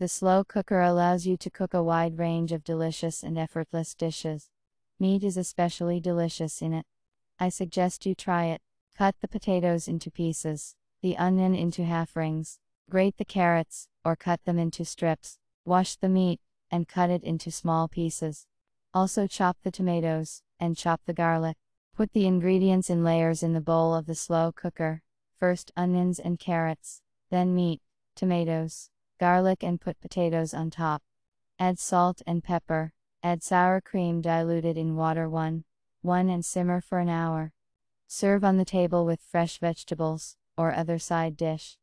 The slow cooker allows you to cook a wide range of delicious and effortless dishes. Meat is especially delicious in it. I suggest you try it. Cut the potatoes into pieces, the onion into half rings, grate the carrots, or cut them into strips, wash the meat, and cut it into small pieces. Also chop the tomatoes, and chop the garlic. Put the ingredients in layers in the bowl of the slow cooker. First onions and carrots, then meat, tomatoes, garlic and put potatoes on top. Add salt and pepper. Add sour cream diluted in water 1, 1 and simmer for an hour. Serve on the table with fresh vegetables, or other side dish.